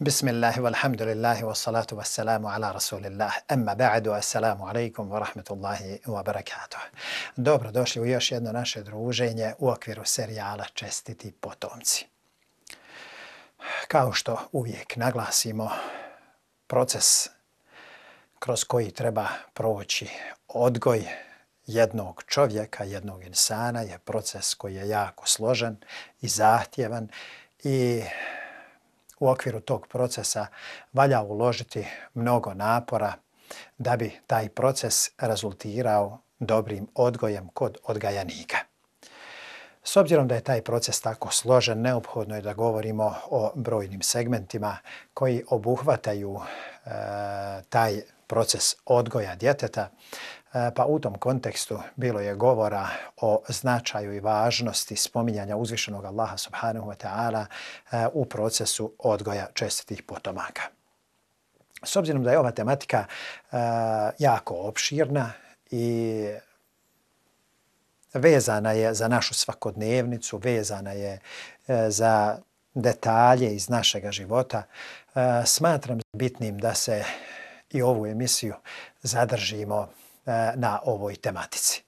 بسم الله والحمد لله والصلاة والسلام على رسول الله أما بعد السلام عليكم ورحمة الله وبركاته Dobro došli u još jedno naše druženje u okviru serijala Čestiti potomci. Kao što uvijek naglasimo, proces kroz koji treba proći odgoj jednog čovjeka, jednog insana je proces koji je jako složen i zahtjevan i u okviru tog procesa valja uložiti mnogo napora da bi taj proces rezultirao dobrim odgojem kod odgajanika. S obzirom da je taj proces tako složen, neophodno je da govorimo o brojnim segmentima koji obuhvataju e, taj proces odgoja djeteta, E, pa u tom kontekstu bilo je govora o značaju i važnosti spominjanja uzvišenog Allaha subhanahu wa ta'ala e, u procesu odgoja čestitih potomaka. S obzirom da je ova tematika e, jako opširna i vezana je za našu svakodnevnicu, vezana je za detalje iz našega života, smatram bitnim da se i ovu emisiju zadržimo učiniti E, na ovoj tematici.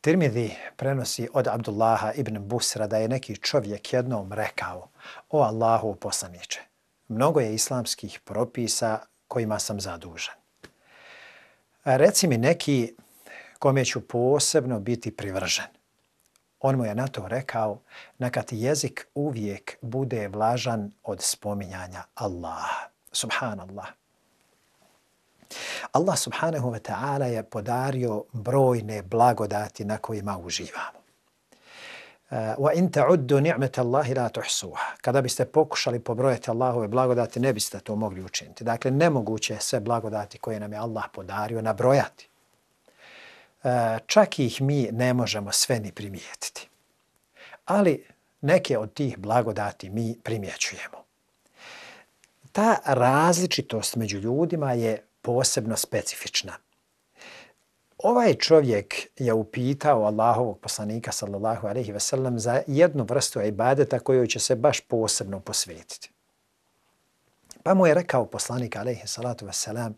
Tirmidhi prenosi od Abdullaha ibn Busra da je neki čovjek jednom rekao O Allahu poslaniče, mnogo je islamskih propisa kojima sam zadužen. Reci mi neki kome ću posebno biti privržen. On mu je na to rekao, neka ti jezik uvijek bude vlažan od spominjanja Allaha. Subhanallah. Allah subhanahu wa ta'ala je podario brojne blagodati na kojima uživamo. Eh, wa وَإِنْ تَعُدُّ ni'mat اللَّهِ la تُحْسُوهَ Kada biste pokušali pobrojati Allahove blagodati, ne biste to mogli učiniti. Dakle, nemoguće sve blagodati koje nam je Allah podario nabrojati. Eh, čak ih mi ne možemo sve ni primijetiti. Ali neke od tih blagodati mi primjećujemo. Ta različitost među ljudima je posebno specifična. Ovaj čovjek je upitao Allahovog poslanika sallallahu alejhi ve sellem za jednu vrstu ibadeta kojoj će se baš posebno posvetiti. Pa mu je rekao poslanik alejhi salatu ve selam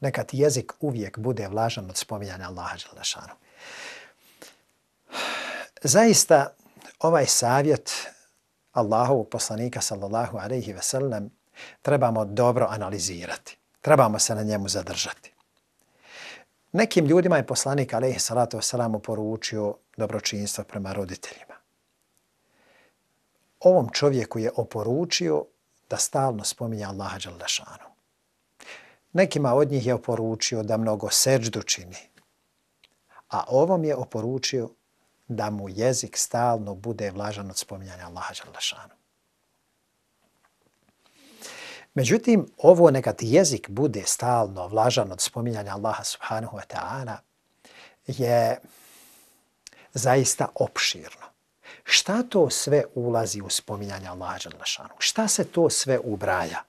neka ti jezik uvijek bude vlažan od spominjanja Allaha dželle dželešanu. Zaista ovaj savjet Allahovog poslanika sallallahu alejhi ve sellem trebamo dobro analizirati trebamo se na njemu zadržati. Nekim ljudima je poslanik alaihi salatu wasalam poručio dobročinstvo prema roditeljima. Ovom čovjeku je oporučio da stalno spominja Allaha Đaldašanu. Nekima od njih je oporučio da mnogo seđdu čini, a ovom je oporučio da mu jezik stalno bude vlažan od spominjanja Allaha Đaldašanu. Međutim, ovo neka jezik bude stalno vlažan od spominjanja Allaha subhanahu wa ta'ala je zaista opširno. Šta to sve ulazi u spominjanje Allaha Đalešanu? Šta se to sve ubraja?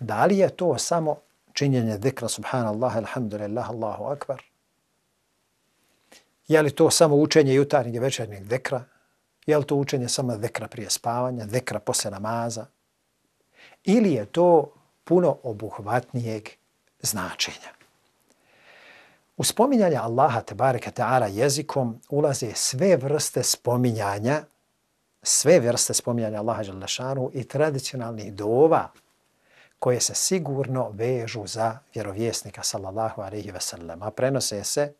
Da li je to samo činjenje dhikra subhanallah, alhamdulillah, Allahu akbar? Je li to samo učenje jutarnjeg i večernjeg dekra? Je li to učenje samo dekra prije spavanja, dekra posle namaza, ili je to puno obuhvatnijeg značenja. U spominjanje Allaha tebareke ta'ala jezikom ulaze sve vrste spominjanja, sve vrste spominjanja Allaha Đalešanu i tradicionalnih dova koje se sigurno vežu za vjerovjesnika sallallahu alaihi ve sellem. A prenose se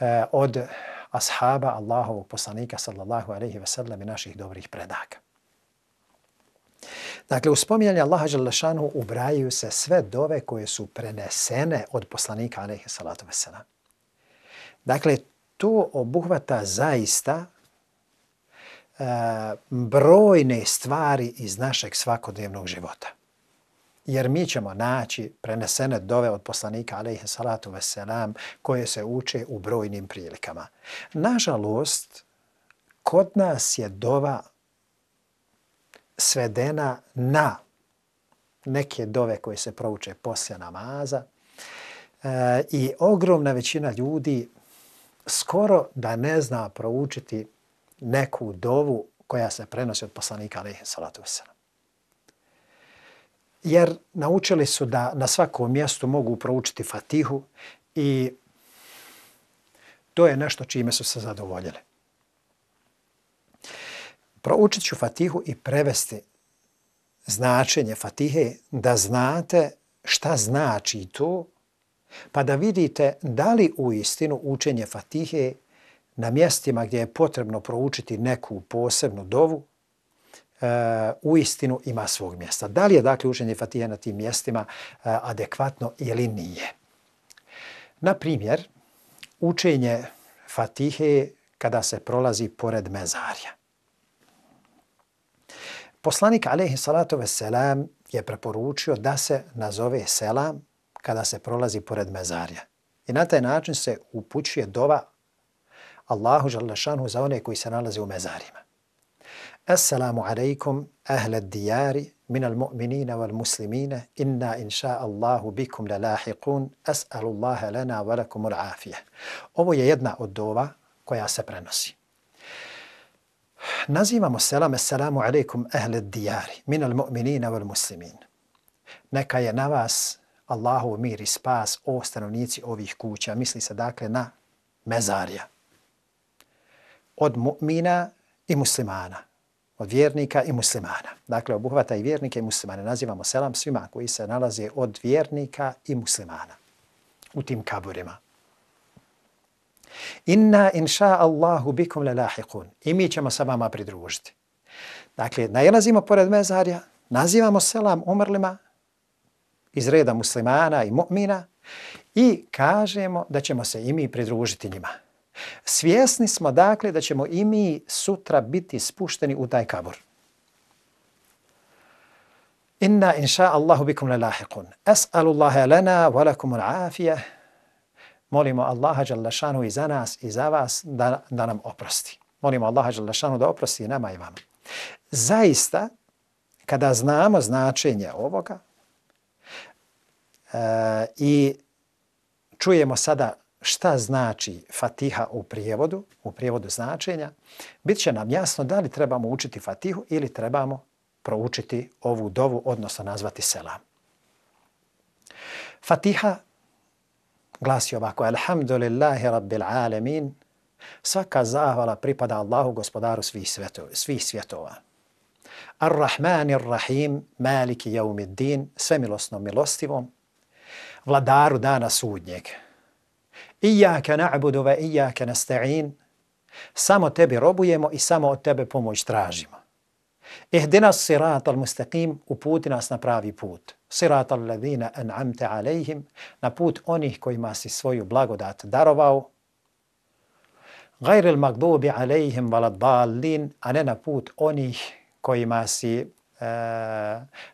e, od ashaba Allahovog poslanika sallallahu alaihi ve sellem i naših dobrih predaka. Dakle, u spominjanje Allaha Đalešanu ubrajaju se sve dove koje su prenesene od poslanika Alehi Salatu Vesela. Dakle, to obuhvata zaista e, brojne stvari iz našeg svakodnevnog života. Jer mi ćemo naći prenesene dove od poslanika Alehi Salatu Veselam koje se uče u brojnim prilikama. Nažalost, kod nas je dova svedena na neke dove koje se prouče poslije namaza e, i ogromna većina ljudi skoro da ne zna proučiti neku dovu koja se prenosi od poslanika alaihi salatu wasalam. Jer naučili su da na svakom mjestu mogu proučiti fatihu i to je nešto čime su se zadovoljili proučit ću fatihu i prevesti značenje fatihe da znate šta znači to, pa da vidite da li u istinu učenje fatihe na mjestima gdje je potrebno proučiti neku posebnu dovu, e, u istinu ima svog mjesta. Da li je dakle učenje fatihe na tim mjestima e, adekvatno ili nije? Na primjer, učenje fatihe kada se prolazi pored mezarja. Poslanik alejhi salatu ve selam je preporučio da se nazove sela kada se prolazi pored mezarja. I na taj način se upućuje dova Allahu dželle žalšanu za one koji se nalaze u mezarima. Assalamu alejkum ahle dijari min al mu'minina wal muslimina inna inša Allahu bikum la lahiqun as'alu Allahe lana wa lakum ul'afije. Ovo je jedna od dova koja se prenosi. Nazivamo selam, assalamu alaikum ahle dijari, minal mu'minina wal muslimin. Neka je na vas Allahov mir i spas, o stanovnici ovih kuća, misli se dakle na mezarja. Od mu'mina i muslimana, od vjernika i muslimana. Dakle, obuhvata i vjernike i muslimane. Nazivamo selam svima koji se nalaze od vjernika i muslimana u tim kaburima. Inna inša Allahu bikum le lahikun. I mi ćemo sa vama pridružiti. Dakle, najelazimo pored mezarja, nazivamo selam umrlima iz reda muslimana i mu'mina i kažemo da ćemo se i mi pridružiti njima. Svjesni smo dakle da ćemo i mi sutra biti spušteni u taj kabur. Inna inša Allahu bikum le lahikun. Es'alu Allahe lena wa lakumul afijah molimo Allaha dželle i za nas i za vas da, da nam oprosti. Molimo Allaha dželle Đalešanu da oprosti i nama i vama. Zaista, kada znamo značenje ovoga e, i čujemo sada šta znači fatiha u prijevodu, u prijevodu značenja, bit će nam jasno da li trebamo učiti fatihu ili trebamo proučiti ovu dovu, odnosno nazvati selam. Fatiha glasi ovako, Alhamdulillahi Rabbil Alemin, svaka zahvala pripada Allahu gospodaru svih, sveto, svih svjetova. Ar-Rahman Ar-Rahim, Maliki Jaumiddin, svemilosnom milostivom, vladaru dana sudnjeg. Iyaka na'budu ve iyaka nasta'in, samo tebi robujemo i samo od tebe pomoć tražimo. Ihdina sirat al-mustaqim, uputi nas na pravi put. Sirat al-ladhina an'amta alayhim na put onih kojima si svoju blagodat darovao. Gajr al-magdubi alayhim waladdallin a ne na put onih kojima si eh,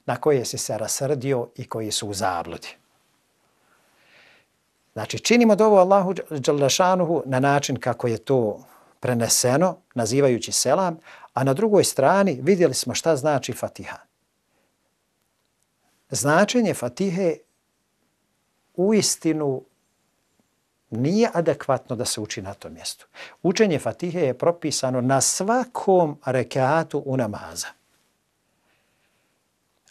na koje si se rasrdio i koji su u zabludi. Znači, činimo dovo Allahu Đalešanuhu na način kako je to preneseno, nazivajući selam, a na drugoj strani vidjeli smo šta znači Fatiha značenje fatihe u istinu nije adekvatno da se uči na tom mjestu. Učenje fatihe je propisano na svakom rekaatu u namaza.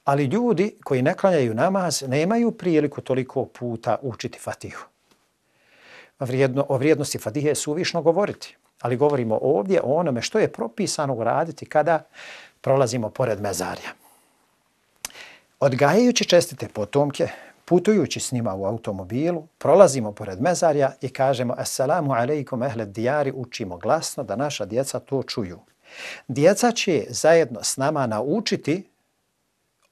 Ali ljudi koji ne klanjaju namaz nemaju priliku toliko puta učiti fatihu. Vrijedno, o vrijednosti fatihe je suvišno govoriti, ali govorimo ovdje o onome što je propisano uraditi kada prolazimo pored mezarja. Odgajajući čestite potomke, putujući s njima u automobilu, prolazimo pored mezarja i kažemo Assalamu alaikum ehle dijari, učimo glasno da naša djeca to čuju. Djeca će zajedno s nama naučiti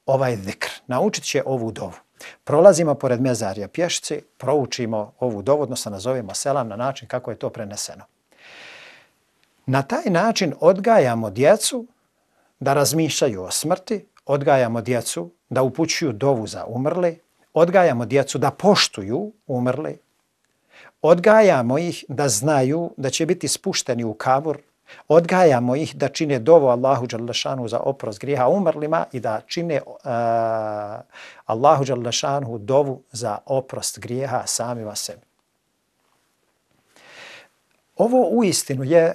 ovaj dekr, naučit će ovu dovu. Prolazimo pored mezarja pješci, proučimo ovu dovu, odnosno nazovimo selam na način kako je to preneseno. Na taj način odgajamo djecu da razmišljaju o smrti, odgajamo djecu da upućuju dovu za umrle, odgajamo djecu da poštuju umrle, odgajamo ih da znaju da će biti spušteni u kabur, odgajamo ih da čine dovu Allahu Đalešanu za oprost grijeha umrlima i da čine uh, Allahu Đalešanu dovu za oprost grijeha samima sebi. Ovo u istinu je e,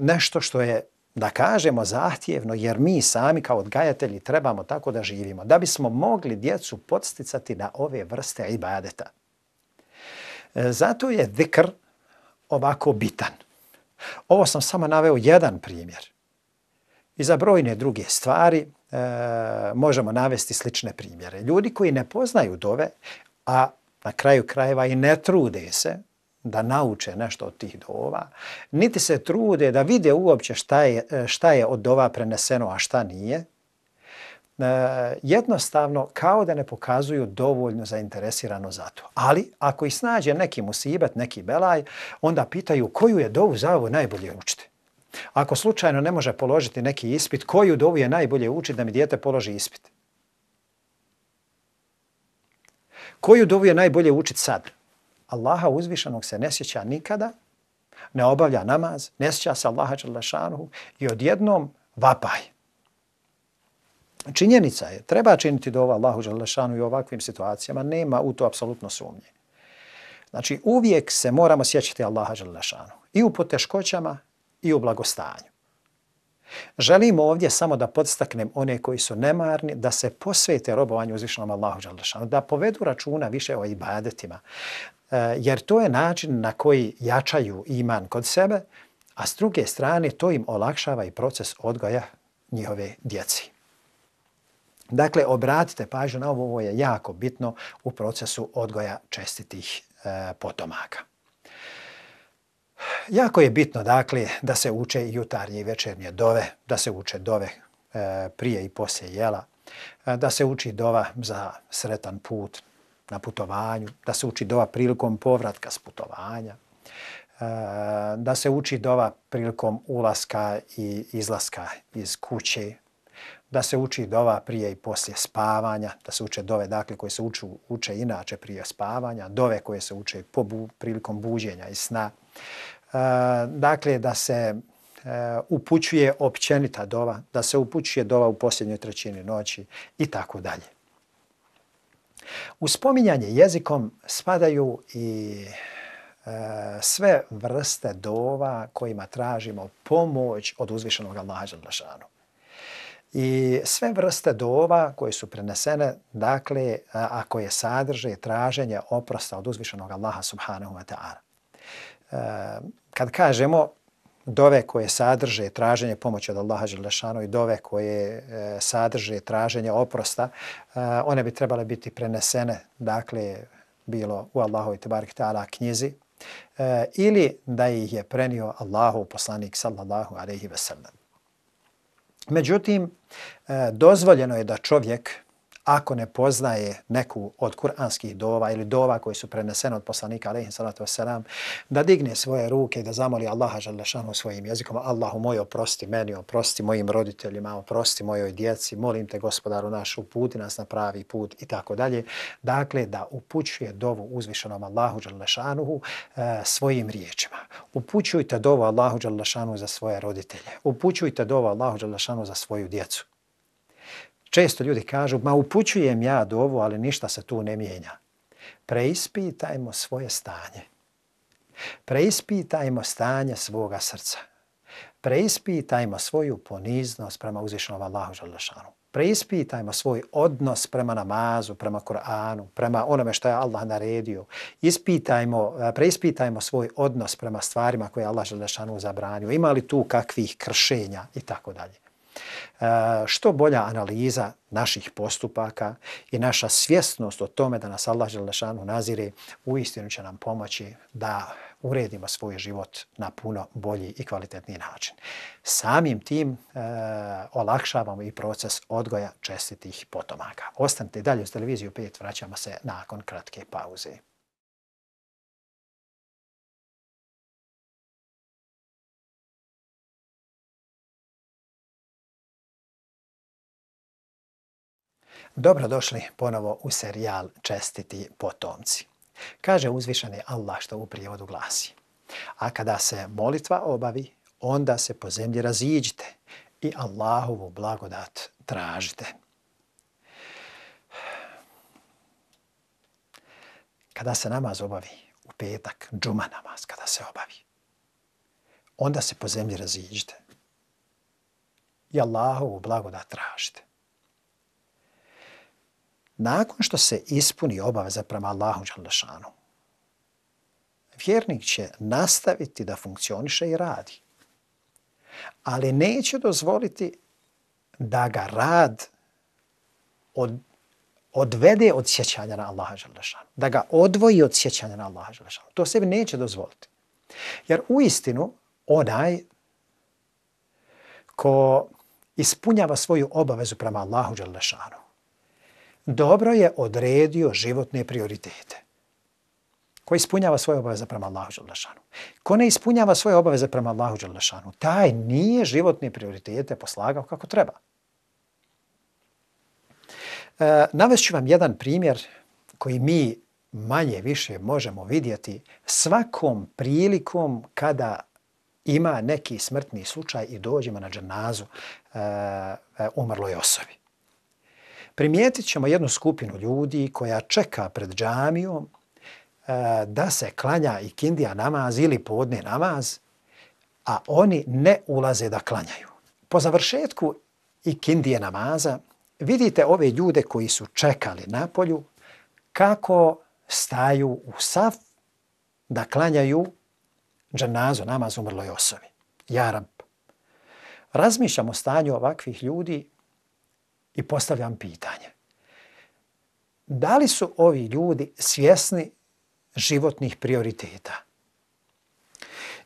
nešto što je da kažemo zahtjevno, jer mi sami kao odgajatelji trebamo tako da živimo, da bismo mogli djecu podsticati na ove vrste ibadeta. E, zato je zikr ovako bitan. Ovo sam samo naveo jedan primjer. I za brojne druge stvari e, možemo navesti slične primjere. Ljudi koji ne poznaju dove, a na kraju krajeva i ne trude se, da nauče nešto od tih dova, niti se trude da vide uopće šta je, šta je od dova preneseno, a šta nije, e, jednostavno kao da ne pokazuju dovoljno zainteresirano za to. Ali ako ih snađe neki musibet, neki belaj, onda pitaju koju je dovu za ovo najbolje učiti. Ako slučajno ne može položiti neki ispit, koju dovu je najbolje učiti da mi dijete položi ispit? Koju dovu je najbolje učiti sad? Allaha uzvišenog se ne sjeća nikada, ne obavlja namaz, ne sjeća se Allaha Čelešanuhu i odjednom vapaj. Činjenica je, treba činiti dova Allahu Čelešanu i u ovakvim situacijama, nema u to apsolutno sumnje. Znači, uvijek se moramo sjećati Allaha Čelešanuhu i u poteškoćama i u blagostanju. Želimo ovdje samo da podstaknem one koji su nemarni da se posvete robovanju uzvišenom Allahu Đalešanu, da povedu računa više o ibadetima, E, jer to je način na koji jačaju iman kod sebe, a s druge strane to im olakšava i proces odgoja njihove djeci. Dakle, obratite pažnju na ovo, ovo je jako bitno u procesu odgoja čestitih e, potomaka. Jako je bitno, dakle, da se uče jutarnje i večernje dove, da se uče dove e, prije i poslije jela, e, da se uči dova za sretan put, na putovanju, da se uči dova prilikom povratka s putovanja, e, da se uči dova prilikom ulaska i izlaska iz kuće, da se uči dova prije i poslije spavanja, da se uče dove dakle, koje se uču, uče inače prije spavanja, dove koje se uče po bu, prilikom buđenja i sna. E, dakle, da se e, upućuje općenita dova, da se upućuje dova u posljednjoj trećini noći i tako dalje. U spominjanje jezikom spadaju i e, sve vrste dova kojima tražimo pomoć od uzvišenog Allaha Đalšanu. I sve vrste dova koje su prenesene, dakle, e, ako je sadrže traženje oprosta od uzvišenog Allaha subhanahu wa ta'ala. E, kad kažemo dove koje sadrže traženje pomoći od Allaha Đelešanu i dove koje e, sadrže traženje oprosta, e, one bi trebale biti prenesene, dakle, bilo u Allahovi Tebarki Teala knjizi, e, ili da ih je prenio Allahu poslanik sallallahu alaihi ve sellem. Međutim, dozvoljeno je da čovjek ako ne poznaje neku od kuranskih dova ili dova koji su prenesene od poslanika alejhi salatu vesselam da digne svoje ruke i da zamoli Allaha dželle svojim jezikom Allahu moj oprosti meni oprosti mojim roditeljima oprosti mojoj djeci molim te gospodaru naš uputi nas na pravi put i tako dalje dakle da upućuje dovu uzvišenom Allahu dželle šanuhu eh, svojim riječima upućujte dovu Allahu dželle za svoje roditelje upućujte dovu Allahu dželle za svoju djecu Često ljudi kažu, ma upućujem ja do ovo, ali ništa se tu ne mijenja. Preispitajmo svoje stanje. Preispitajmo stanje svoga srca. Preispitajmo svoju poniznost prema uzvišenom Allahu Želešanu. Preispitajmo svoj odnos prema namazu, prema Koranu, prema onome što je Allah naredio. Ispitajmo, eh, preispitajmo svoj odnos prema stvarima koje je Allah Želešanu zabranio. Ima li tu kakvih kršenja i tako dalje. E, što bolja analiza naših postupaka i naša svjesnost o tome da nas Allah Đelešanu nazire u istinu će nam pomoći da uredimo svoj život na puno bolji i kvalitetni način. Samim tim e, olakšavamo i proces odgoja čestitih potomaka. Ostanite dalje uz televiziju 5, vraćamo se nakon kratke pauze. Dobrodošli ponovo u serijal Čestiti potomci. Kaže uzvišeni Allah što u prijevodu glasi. A kada se molitva obavi, onda se po zemlji raziđite i Allahovu blagodat tražite. Kada se namaz obavi u petak, džuma namaz kada se obavi, onda se po zemlji raziđite i Allahovu blagodat tražite. Nakon što se ispuni obaveza prema Allahu Đalešanu, vjernik će nastaviti da funkcioniše i radi. Ali neće dozvoliti da ga rad od, odvede od sjećanja na Allaha Đalešanu. Da ga odvoji od sjećanja na Allaha Đalešanu. To sebi neće dozvoliti. Jer u istinu, onaj ko ispunjava svoju obavezu prema Allahu Đalešanu, dobro je odredio životne prioritete. Ko ispunjava svoje obaveze prema Allahu Đalešanu? Ko ne ispunjava svoje obaveze prema Allahu Đalešanu? Taj nije životne prioritete poslagao kako treba. E, navest vam jedan primjer koji mi manje više možemo vidjeti svakom prilikom kada ima neki smrtni slučaj i dođemo na džanazu e, e, umrloj osobi primijetit ćemo jednu skupinu ljudi koja čeka pred džamijom e, da se klanja i kindija namaz ili podne namaz, a oni ne ulaze da klanjaju. Po završetku i kindije namaza vidite ove ljude koji su čekali na polju kako staju u saf da klanjaju džanazu namaz umrloj osobi. Razmišljam o stanju ovakvih ljudi, i postavljam pitanje. Da li su ovi ljudi svjesni životnih prioriteta?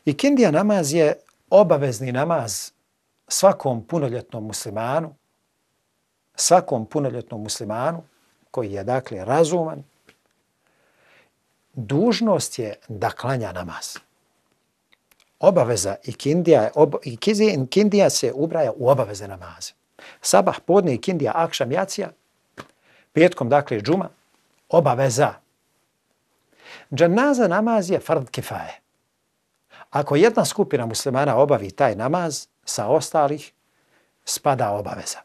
Ikindija namaz je obavezni namaz svakom punoljetnom muslimanu, svakom punoljetnom muslimanu koji je dakle razuman, dužnost je da klanja namaz. Obaveza ikindija, ob, ikindija se ubraja u obaveze namaze. Sabah, podne i kindija, akšam, jacija, petkom, dakle, džuma, obaveza. Džanaza namaz je fard kefaje. Ako jedna skupina muslimana obavi taj namaz, sa ostalih spada obaveza.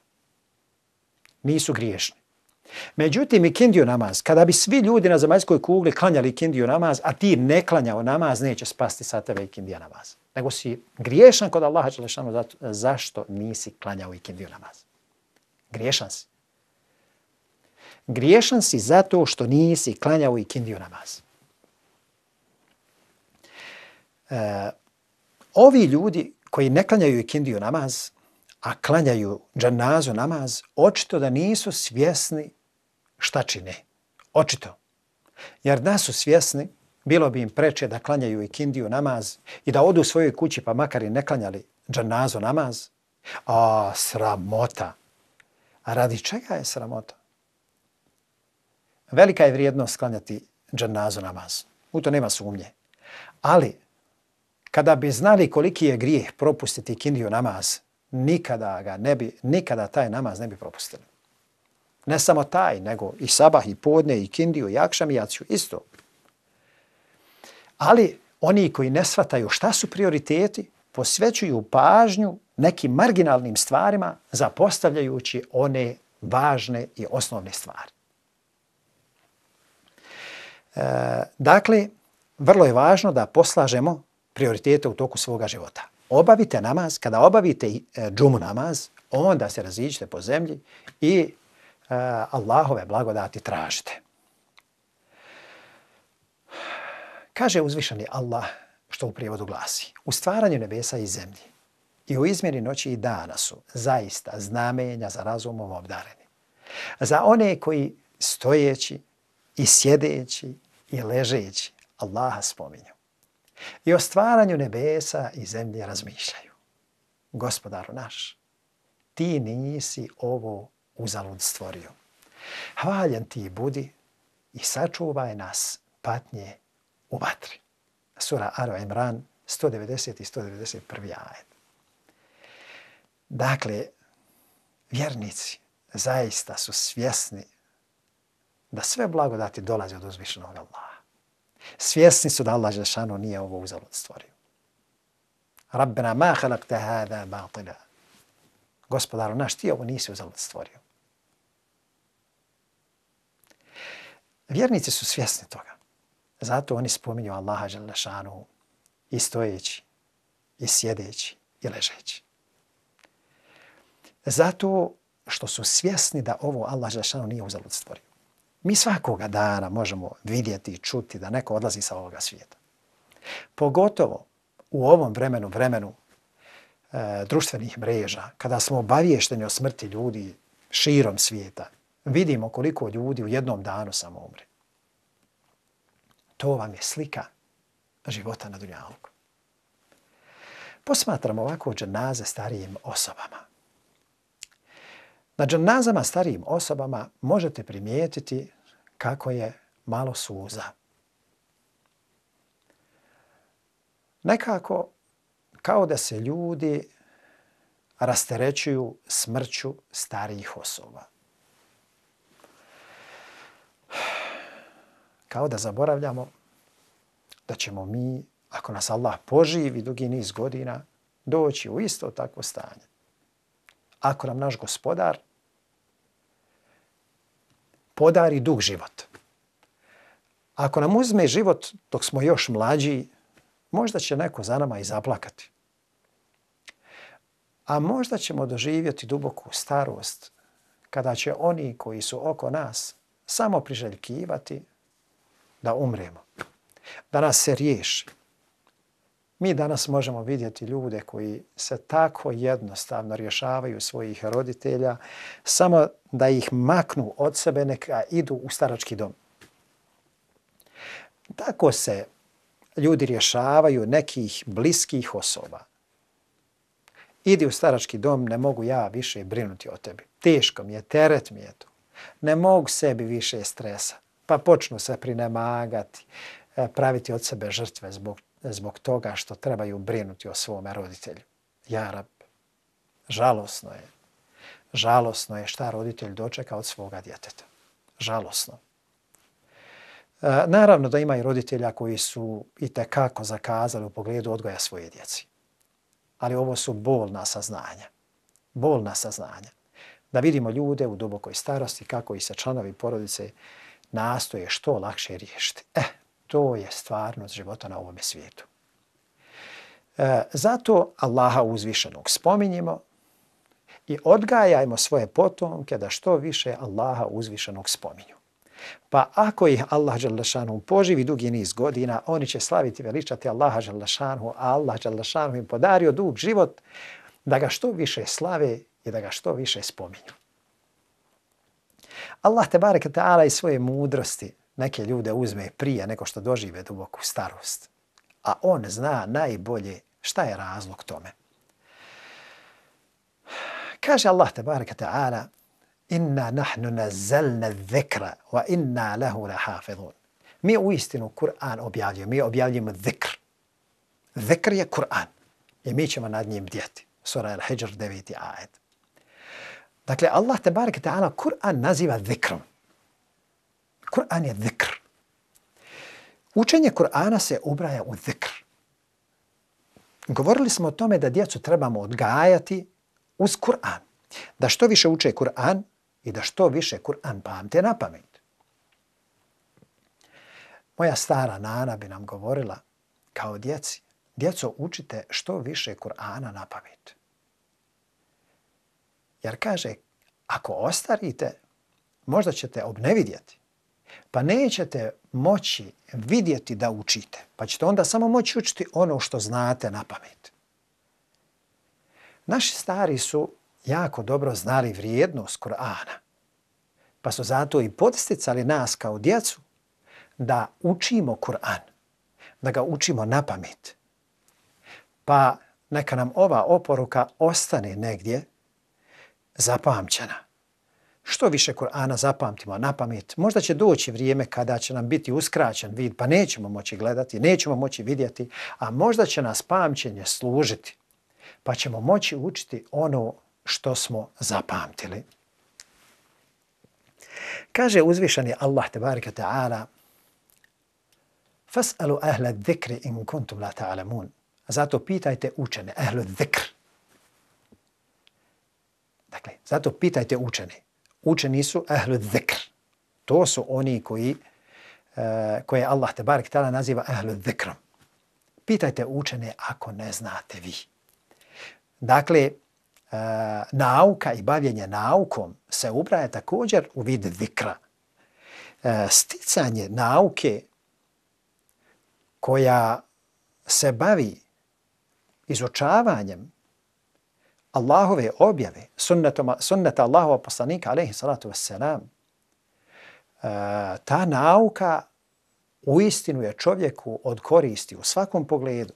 Nisu griješni. Međutim, i kindiju namaz, kada bi svi ljudi na zemaljskoj kugli klanjali kindiju namaz, a ti ne klanjao namaz, neće spasti sa tebe i kindija namaza nego si griješan kod Allaha Đelešanu zato, zašto nisi klanjao ikindiju namaz. Griješan si. Griješan si zato što nisi klanjao ikindiju namaz. E, ovi ljudi koji ne klanjaju ikindiju namaz, a klanjaju džanazu namaz, očito da nisu svjesni šta čine. Očito. Jer da su svjesni, bilo bi im preče da klanjaju i kindiju namaz i da odu svojoj kući pa makar i ne klanjali džanazo namaz. A, sramota! A radi čega je sramota? Velika je vrijednost klanjati džanazo namaz. U to nema sumnje. Ali, kada bi znali koliki je grijeh propustiti kindiju namaz, nikada ga ne bi, nikada taj namaz ne bi propustili. Ne samo taj, nego i sabah, i podne, i kindiju, i i akšamijaciju, isto. Ali oni koji ne shvataju šta su prioriteti, posvećuju pažnju nekim marginalnim stvarima zapostavljajući one važne i osnovne stvari. E, dakle, vrlo je važno da poslažemo prioritete u toku svoga života. Obavite namaz, kada obavite e, džumu namaz, onda se raziđite po zemlji i e, Allahove blagodati tražite. Kaže uzvišani Allah, što u prijevodu glasi, u stvaranju nebesa i zemlji i u izmjeri noći i dana su zaista znamenja za razumom obdareni. Za one koji stojeći i sjedeći i ležeći Allaha spominju i o stvaranju nebesa i zemlje razmišljaju. Gospodaru naš, ti nisi ovo uzalud stvorio. Hvaljen ti budi i sačuvaj nas patnje u vatri. Sura Ara Imran 190 i 191. ajed. Dakle, vjernici zaista su svjesni da sve blagodati dolaze od uzvišenog Allaha. Svjesni su da Allah Žešanu nije ovo uzalud stvorio. Rabbena ma halakte hada batila. Gospodaru naš, ti ovo nisi uzalud stvorio. Vjernici su svjesni toga. Zato oni spominju Allaha Đalešanu i stojeći, i sjedeći, i ležeći. Zato što su svjesni da ovo Allah Đalešanu nije uzalud stvorio. Mi svakoga dana možemo vidjeti i čuti da neko odlazi sa ovoga svijeta. Pogotovo u ovom vremenu, vremenu e, društvenih mreža, kada smo obaviješteni o smrti ljudi širom svijeta, vidimo koliko ljudi u jednom danu samo umre. To vam je slika života na Dunjalku. Posmatramo ovako dženaze starijim osobama. Na dženazama starijim osobama možete primijetiti kako je malo suza. Nekako kao da se ljudi rasterećuju smrću starijih osoba. kao da zaboravljamo da ćemo mi, ako nas Allah poživi dugi niz godina, doći u isto takvo stanje. Ako nam naš gospodar podari dug život. Ako nam uzme život dok smo još mlađi, možda će neko za nama i zaplakati. A možda ćemo doživjeti duboku starost kada će oni koji su oko nas samo priželjkivati da umremo, da nas se riješi. Mi danas možemo vidjeti ljude koji se tako jednostavno rješavaju svojih roditelja, samo da ih maknu od sebe neka idu u starački dom. Tako se ljudi rješavaju nekih bliskih osoba. Idi u starački dom, ne mogu ja više brinuti o tebi. Teško mi je, teret mi je to. Ne mogu sebi više stresa pa počnu se prinemagati, e, praviti od sebe žrtve zbog, zbog toga što trebaju brinuti o svome roditelju. Ja, rab, žalosno je. Žalosno je šta roditelj dočeka od svoga djeteta. Žalosno. E, naravno da ima i roditelja koji su i tekako zakazali u pogledu odgoja svoje djeci. Ali ovo su bolna saznanja. Bolna saznanja. Da vidimo ljude u dubokoj starosti kako i se članovi porodice uh, nastoje što lakše riješiti. E, eh, to je stvarnost života na ovome svijetu. E, zato Allaha uzvišenog spominjimo i odgajajmo svoje potomke da što više Allaha uzvišenog spominju. Pa ako ih Allah Đalešanu poživi dugi niz godina, oni će slaviti i veličati Allaha Đalešanu, a Allah Đalešanu im podario dug život da ga što više slave i da ga što više spominju. Allah te barek ta'ala i svoje mudrosti neke ljude uzme prije nego što dožive duboku starost. A on zna najbolje šta je razlog tome. Kaže Allah te barek ta'ala Inna nahnu nazalna dhikra wa inna lahu lahafidhun. Mi u istinu Kur'an objavljujemo. Mi objavljujemo dhikr. Dhikr je Kur'an. I mi ćemo nad njim djeti. Sura Al-Hijr 9. ajed. Dakle, Allah te barek ta'ala Kur'an naziva zikrom. Kur'an je zikr. Učenje Kur'ana se ubraja u zikr. Govorili smo o tome da djecu trebamo odgajati uz Kur'an. Da što više uče Kur'an i da što više Kur'an pamte na pamet. Moja stara nana bi nam govorila kao djeci, djeco učite što više Kur'ana na pamet. Jer kaže, ako ostarite, možda ćete obnevidjeti, pa nećete moći vidjeti da učite, pa ćete onda samo moći učiti ono što znate na pamet. Naši stari su jako dobro znali vrijednost Kur'ana, pa su zato i podsticali nas kao djecu da učimo Kur'an, da ga učimo na pamet. Pa neka nam ova oporuka ostane negdje, zapamćena. Što više Kur'ana zapamtimo na pamet, možda će doći vrijeme kada će nam biti uskraćen vid, pa nećemo moći gledati, nećemo moći vidjeti, a možda će nas pamćenje služiti, pa ćemo moći učiti ono što smo zapamtili. Kaže uzvišeni Allah te tebareke ta'ala Fas'alu ahla dhikri in kuntum la ta'alamun. Zato pitajte učene, ahle dhikri. Dakle, zato pitajte učene. Učeni su ahlu dhikr. To su oni koji, uh, koje Allah te barek tala naziva ahlu dhikrom. Pitajte učene ako ne znate vi. Dakle, eh, nauka i bavljenje naukom se ubraje također u vid dhikra. Eh, sticanje nauke koja se bavi izučavanjem Allahove objave, sunnetoma, sunneta Allahova poslanika, alaihi salatu wassalam, e, ta nauka u istinu je čovjeku od koristi u svakom pogledu,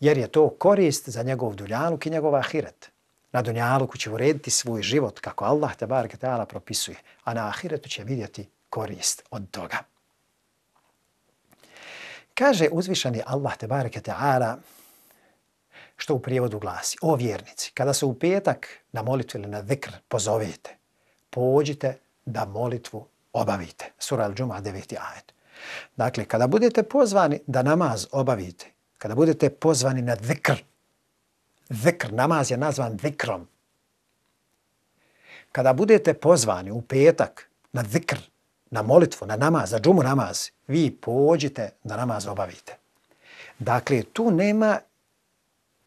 jer je to korist za njegov dunjaluk i njegov ahiret. Na dunjaluku će urediti svoj život kako Allah te bar ta'ala propisuje, a na ahiretu će vidjeti korist od toga. Kaže uzvišani Allah te bar ta'ala, što u prijevodu glasi, o vjernici, kada se u petak na molitvu ili na zikr pozovite, pođite da molitvu obavite. Sura al-đuma 9. ajet. Dakle, kada budete pozvani da namaz obavite, kada budete pozvani na zikr, zikr, namaz je nazvan zikrom, kada budete pozvani u petak na zikr, na molitvu, na namaz, na džumu namaz, vi pođite da namaz obavite. Dakle, tu nema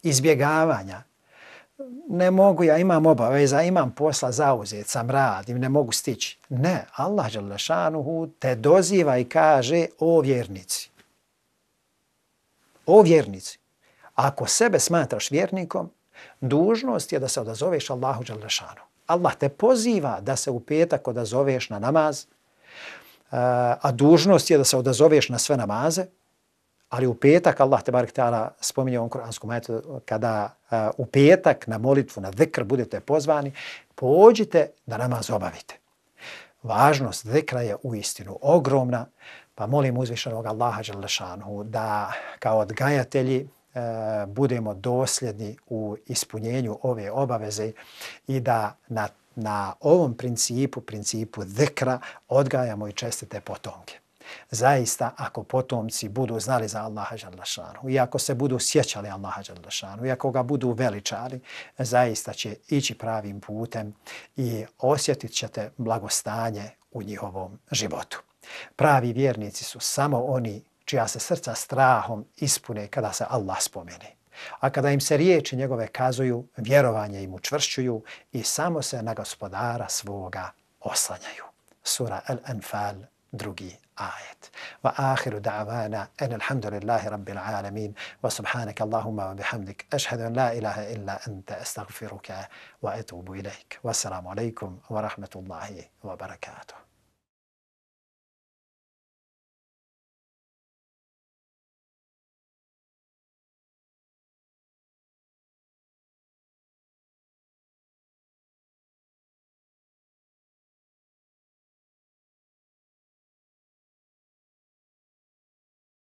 izbjegavanja. Ne mogu, ja imam obaveza, imam posla zauzet, sam rad, ne mogu stići. Ne, Allah Đalešanuhu te doziva i kaže o vjernici. O vjernici. Ako sebe smatraš vjernikom, dužnost je da se odazoveš Allahu Đalešanuhu. Allah te poziva da se u petak odazoveš na namaz, a dužnost je da se odazoveš na sve namaze, Ali u petak Allah te barek ta'ala spominje u kuranskom ajetu kada uh, u petak na molitvu, na zikr budete pozvani, pođite da namaz obavite. Važnost zikra je u istinu ogromna, pa molim uzvišenog Allaha dželle Đalešanu da kao odgajatelji e, budemo dosljedni u ispunjenju ove obaveze i da na, na ovom principu, principu dekra, odgajamo i čestite potomke. Zaista, ako potomci budu znali za Allaha Đalešanu i ako se budu sjećali Allaha Đalešanu i ako ga budu veličali, zaista će ići pravim putem i osjetit ćete blagostanje u njihovom životu. Pravi vjernici su samo oni čija se srca strahom ispune kada se Allah spomeni. A kada im se riječi njegove kazuju, vjerovanje im učvršćuju i samo se na gospodara svoga oslanjaju. Sura Al-Anfal, drugi آية وآخر دعوانا أن الحمد لله رب العالمين وسبحانك اللهم وبحمدك أشهد أن لا إله إلا أنت أستغفرك وأتوب إليك والسلام عليكم ورحمة الله وبركاته